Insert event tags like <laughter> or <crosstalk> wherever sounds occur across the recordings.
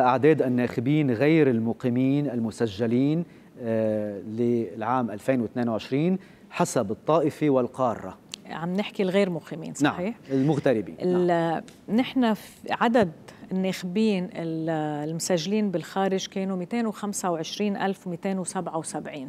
أعداد الناخبين غير المقيمين المسجلين آه، للعام 2022 حسب الطائفة والقارة عم نحكي الغير مقيمين صحيح؟ نعم المغتربين نعم. نحن عدد الناخبين المسجلين بالخارج كانوا 225277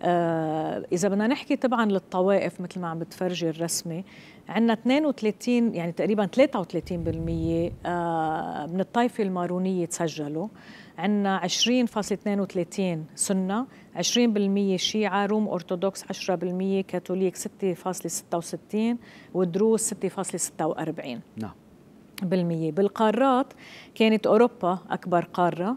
آه إذا بدنا نحكي طبعا للطوائف مثل ما عم بتفرجي الرسمة عندنا 32 يعني تقريبا 33% آه من الطائفة المارونية تسجلوا عندنا 20.32 سنة 20% شيعة روم أرثوذكس 10% كاثوليك 6.66 ودروز 6.46 نعم بالمية بالقارات كانت أوروبا أكبر قارة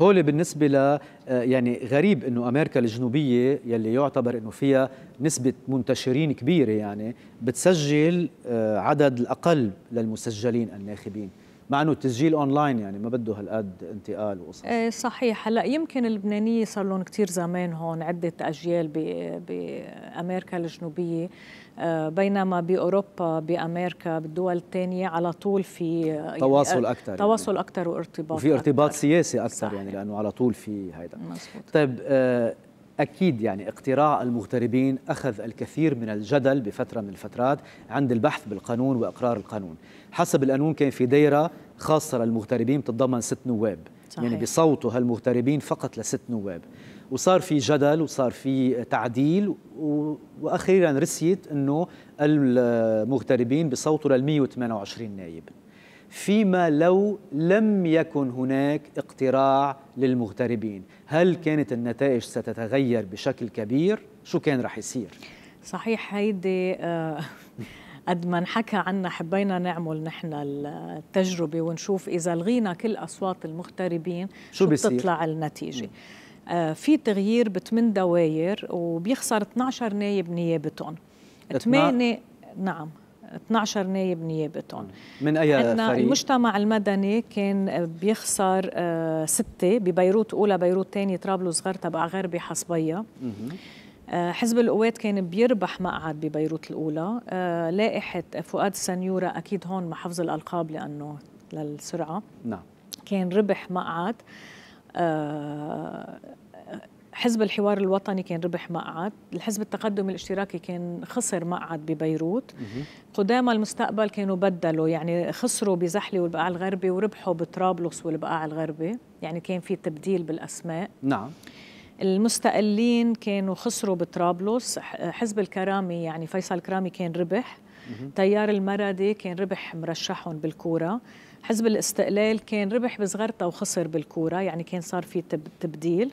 هول بالنسبة ل آه، يعني غريب انه امريكا الجنوبية يلي يعتبر انه فيها نسبة منتشرين كبيرة يعني بتسجل آه، عدد الاقل للمسجلين الناخبين مع انه التسجيل اونلاين يعني ما بده هالقد انتقال وقصص ايه صحيح هلا يمكن اللبنانيه صار لهم كثير زمان هون عده اجيال بامريكا الجنوبيه آه، بينما باوروبا بامريكا بالدول الثانيه على طول في يعني، تواصل اكثر يعني. تواصل يعني. اكثر وارتباط وفي ارتباط أكتر. سياسي اكثر يعني لانه على طول في هيدا مزبوط. طيب آه أكيد يعني اقتراع المغتربين أخذ الكثير من الجدل بفترة من الفترات عند البحث بالقانون وإقرار القانون حسب القانون كان في دايرة خاصة للمغتربين بتتضمن ست نواب يعني صحيح. يعني بصوتوا هالمغتربين فقط لست نواب وصار في جدل وصار في تعديل و... واخيرا رسيت انه المغتربين بصوتوا لل 128 نائب فيما لو لم يكن هناك اقتراع للمغتربين هل كانت النتائج ستتغير بشكل كبير شو كان رح يصير صحيح هيدي آه، قد ما انحكى عنا حبينا نعمل نحن التجربة ونشوف إذا لغينا كل أصوات المغتربين شو, شو بتطلع النتيجة آه، في تغيير بثمان دواير وبيخسر 12 نايب نيابتهم 8 نعم 12 نايب نيابتهم من اي عندنا فريق؟ المجتمع المدني كان بيخسر آه، سته ببيروت اولى بيروت ثانيه طرابلس غير تبع غربي حصبيه آه، حزب القوات كان بيربح مقعد ببيروت الاولى آه، لائحه فؤاد سنيورا اكيد هون محافظ الالقاب لانه للسرعه نعم كان ربح مقعد حزب الحوار الوطني كان ربح مقعد الحزب التقدم الاشتراكي كان خسر مقعد ببيروت قدامى المستقبل كانوا بدلوا يعني خسروا بزحلي والبقاع الغربي وربحوا بطرابلس والبقاع الغربي يعني كان في تبديل بالأسماء نعم المستقلين كانوا خسروا بطرابلس حزب الكرامي يعني فيصل كرامي كان ربح تيار المردي كان ربح مرشحهم بالكورة حزب الاستقلال كان ربح بصغرته وخسر بالكورة يعني كان صار في تبديل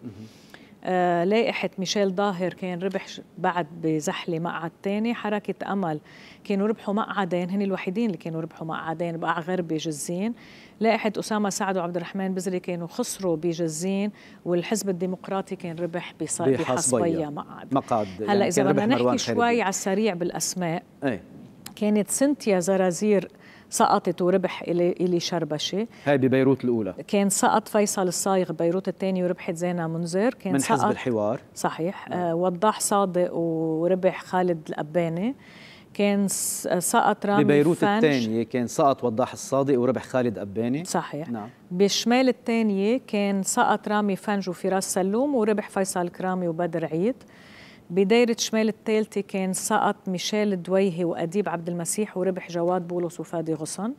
آه، لائحة ميشيل ظاهر كان ربح بعد بزحلة مقعد تاني حركة أمل كانوا ربحوا مقعدين هن الوحيدين اللي كانوا ربحوا مقعدين بقع غربي جزين لائحة أسامة سعد وعبد الرحمن بزري كانوا خسروا بجزين والحزب الديمقراطي كان ربح بحصبية مقعد مقعد يعني هلا إذا بدنا نحكي شوي على السريع بالأسماء أي. كانت سنتيا زرازير سقطت وربح إلي, شربشي هاي ببيروت الأولى كان سقط فيصل الصايغ ببيروت الثاني وربحت زينة منذر كان من حزب الحوار صحيح نعم. آه وضاح صادق وربح خالد الأباني كان آه، سقط رامي ببيروت الثانية كان سقط وضاح الصادق وربح خالد أباني صحيح نعم بالشمال الثانية كان سقط رامي فنج وفراس سلوم وربح فيصل كرامي وبدر عيد بدايرة شمال الثالثة كان سقط ميشيل الدويهي وأديب عبد المسيح وربح جواد بولوس وفادي غصن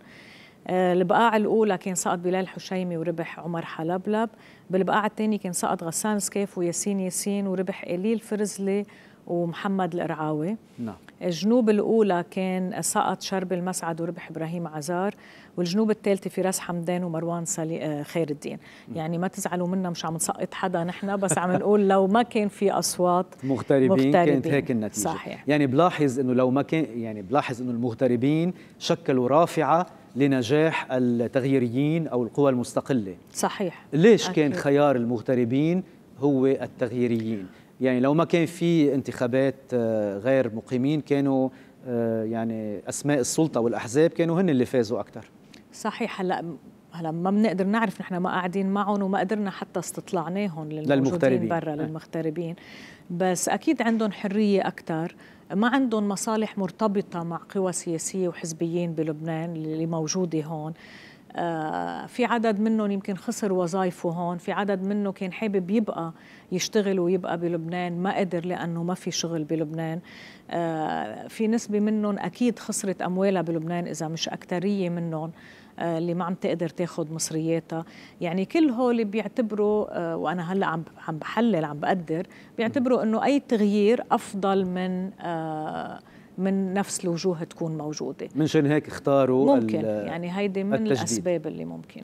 آه، البقاع الأولى كان سقط بلال حشيمي وربح عمر حلبلب بالبقاع الثاني كان سقط غسان سكيف وياسين ياسين وربح إليل فرزلي ومحمد القرعاوي نعم الجنوب الأولى كان سقط شرب المسعد وربح إبراهيم عزار والجنوب الثالثة فراس حمدان ومروان سلي آه، خير الدين يعني ما تزعلوا منا مش عم نسقط حدا نحن بس عم نقول <laughs> لو ما كان في أصوات مغتربين, مغتربين كانت هيك النتيجة صحيح يعني بلاحظ أنه لو ما كان يعني بلاحظ أنه المغتربين شكلوا رافعة لنجاح التغييريين أو القوى المستقلة صحيح ليش أكيد. كان خيار المغتربين هو التغييريين يعني لو ما كان في انتخابات آه، غير مقيمين كانوا آه، يعني اسماء السلطه والاحزاب كانوا هن اللي فازوا اكثر صحيح هلا هلا ما بنقدر نعرف نحن ما قاعدين معهم وما قدرنا حتى استطلعناهم للمغتربين برا آه. للمغتربين بس اكيد عندهم حريه اكثر ما عندهم مصالح مرتبطه مع قوى سياسيه وحزبيين بلبنان اللي موجوده هون آه، في عدد منهم يمكن خسر وظائفه هون في عدد منه كان حابب يبقى يشتغل ويبقى بلبنان ما قدر لأنه ما في شغل بلبنان آه، في نسبة منهم أكيد خسرت أموالها بلبنان إذا مش أكترية منهم آه، اللي ما عم تقدر تاخد مصرياتها يعني كل هول بيعتبروا وانا هلا عم عم بحلل عم بقدر بيعتبروا انه اي تغيير افضل من آه من نفس الوجوه تكون موجوده منشان هيك اختاروا ممكن يعني هيدي من التجديد. الاسباب اللي ممكن